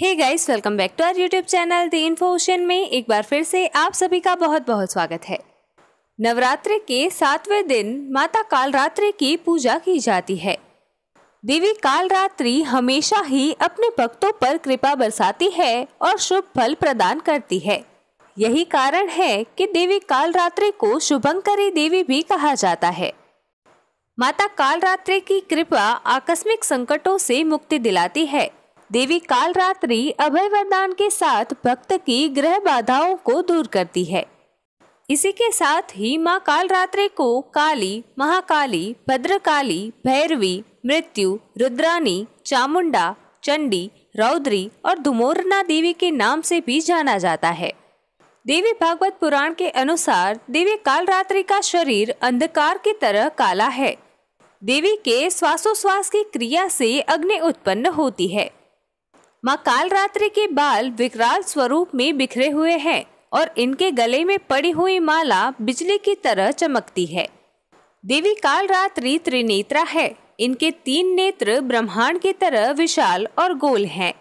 hey guys welcome back to our YouTube channel the इन्फोशन में एक बार फिर से आप सभी का बहुत बहुत स्वागत है नवरात्रि के सातवें दिन माता कालरात्रि की पूजा की जाती है देवी कालरात्रि हमेशा ही अपने भक्तों पर कृपा बरसाती है और शुभ फल प्रदान करती है यही कारण है कि देवी कालरात्रि को शुभंकरी देवी भी कहा जाता है माता कालरात्रि की कृपा आकस्मिक संकटों से मुक्ति दिलाती है देवी कालरात्रि अभय वरदान के साथ भक्त की ग्रह बाधाओं को दूर करती है इसी के साथ ही माँ कालरात्रि को काली महाकाली भद्रकाली भैरवी मृत्यु रुद्रानी चामुंडा चंडी रौद्री और धुमोरना देवी के नाम से भी जाना जाता है देवी भागवत पुराण के अनुसार देवी कालरात्रि का शरीर अंधकार की तरह काला है देवी के श्वासोश्वास की क्रिया से अग्नि उत्पन्न होती है माँ कालरात्रि के बाल विकराल स्वरूप में बिखरे हुए हैं और इनके गले में पड़ी हुई माला बिजली की तरह चमकती है देवी कालरात्रि त्रिनेत्रा है इनके तीन नेत्र ब्रह्मांड की तरह विशाल और गोल हैं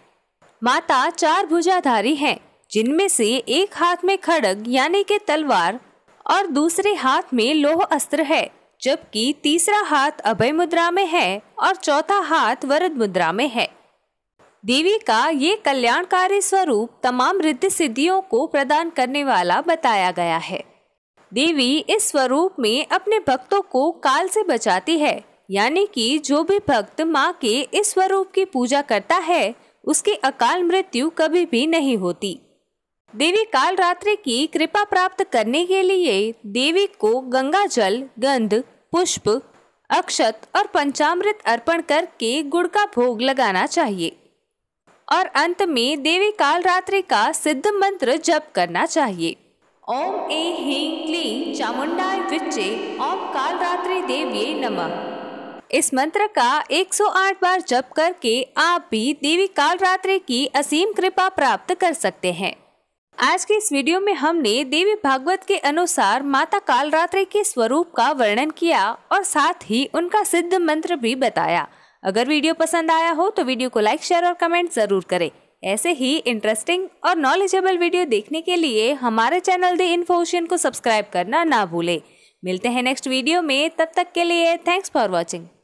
माता चार भुजाधारी हैं जिनमें से एक हाथ में खड़ग यानी के तलवार और दूसरे हाथ में लोह अस्त्र है जबकि तीसरा हाथ अभय मुद्रा में है और चौथा हाथ वरद मुद्रा में है देवी का ये कल्याणकारी स्वरूप तमाम रिद्धि सिद्धियों को प्रदान करने वाला बताया गया है देवी इस स्वरूप में अपने भक्तों को काल से बचाती है यानी कि जो भी भक्त माँ के इस स्वरूप की पूजा करता है उसकी अकाल मृत्यु कभी भी नहीं होती देवी काल रात्रि की कृपा प्राप्त करने के लिए देवी को गंगा जल गंध पुष्प अक्षत और पंचामृत अर्पण करके गुड़ का भोग लगाना चाहिए और अंत में देवी कालरात्रि का सिद्ध मंत्र जप करना चाहिए ओम ए ह्रीं क्लीं चामुंडाय विचे ओम कालरात्रि देवी नमः इस मंत्र का 108 बार जप करके आप भी देवी कालरात्रि की असीम कृपा प्राप्त कर सकते हैं आज के इस वीडियो में हमने देवी भागवत के अनुसार माता कालरात्रि के स्वरूप का वर्णन किया और साथ ही उनका सिद्ध मंत्र भी बताया अगर वीडियो पसंद आया हो तो वीडियो को लाइक शेयर और कमेंट ज़रूर करें ऐसे ही इंटरेस्टिंग और नॉलेजेबल वीडियो देखने के लिए हमारे चैनल द इन्फोशन को सब्सक्राइब करना ना भूलें मिलते हैं नेक्स्ट वीडियो में तब तक के लिए थैंक्स फॉर वॉचिंग